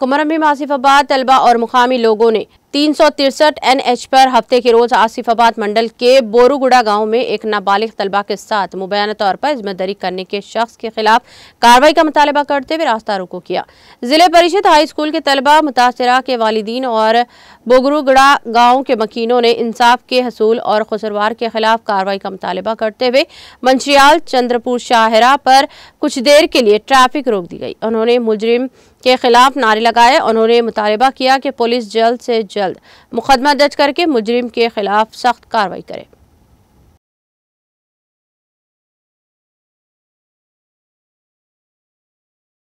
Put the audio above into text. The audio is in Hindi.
कुमरम में आसिफाबाद तलबा और मुकामी लोगों ने तीन सौ तिरसठ एन एच पर हफ्ते के रोज आसिफाबाद मंडल के बोरूगुड़ा गांव में एक नाबालिग तलबा के साथ मुबैना तौर पर जिम्मेदारी करने के शख्स के खिलाफ कार्रवाई का मुतालबा करते हुए रास्ता रुको किया जिले परिषद हाई स्कूल के तलबा मुतासरा के वालदीन और बोगरूगड़ा गांव के मकीनों ने इंसाफ के हसूल और खुसरवार के खिलाफ कार्रवाई का मुतालबा करते हुए मंशियाल चंद्रपुर शाहरा पर कुछ देर के लिए ट्रैफिक रोक दी गई उन्होंने मुजरिम के खिलाफ नारे लगाए उन्होंने मुतालबा किया कि पुलिस जल्द से जल्द जल्द मुकदमा दर्ज करके मुजरिम के खिलाफ सख्त कार्रवाई करें